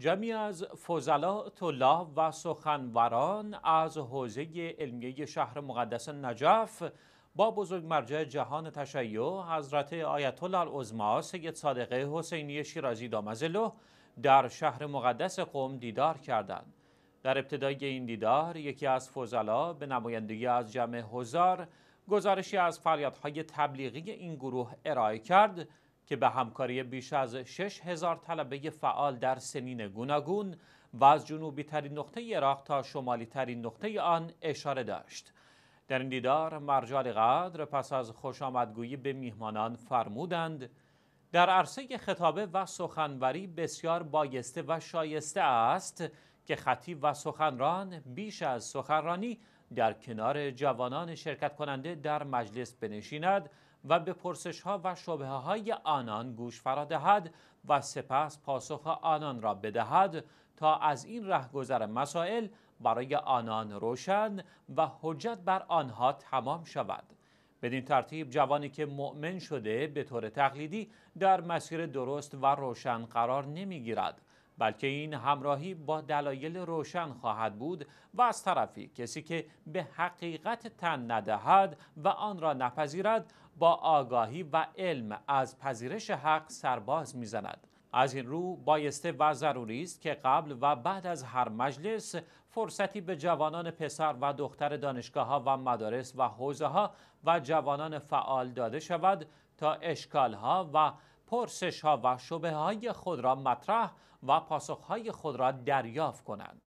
جمعی از فضلا، طلاب و سخنوران از حوزه علمیه شهر مقدس نجف با بزرگ مرجع جهان تشیع حضرت آیت الله العظما سید صادقه حسینی شیرازی دامزلو در شهر مقدس قوم دیدار کردند در ابتدای این دیدار یکی از فضلا به نمایندگی از جمع هزار گزارشی از فعالیت‌های تبلیغی این گروه ارائه کرد که به همکاری بیش از 6 هزار طلبه فعال در سنین گوناگون و از جنوبی ترین نقطه عراق تا شمالی ترین نقطه آن اشاره داشت. در این دیدار مرجال قدر پس از خوش آمدگویی به میهمانان فرمودند در عرصه خطابه و سخنوری بسیار بایسته و شایسته است که خطیب و سخنران بیش از سخنرانی در کنار جوانان شرکت کننده در مجلس بنشیند و به پرسش ها و شبه های آنان گوش فرا و سپس پاسخ آنان را بدهد تا از این رهگذر مسائل برای آنان روشن و حجت بر آنها تمام شود بدین ترتیب جوانی که مؤمن شده به طور تقلیدی در مسیر درست و روشن قرار نمی گیرد بلکه این همراهی با دلایل روشن خواهد بود و از طرفی کسی که به حقیقت تن ندهد و آن را نپذیرد با آگاهی و علم از پذیرش حق سرباز میزند از این رو بایسته و ضروری است که قبل و بعد از هر مجلس فرصتی به جوانان پسر و دختر دانشگاه ها و مدارس و حوزه ها و جوانان فعال داده شود تا اشکال ها و پرسش ها و شبه های خود را مطرح و پاسخ های خود را دریافت کنند.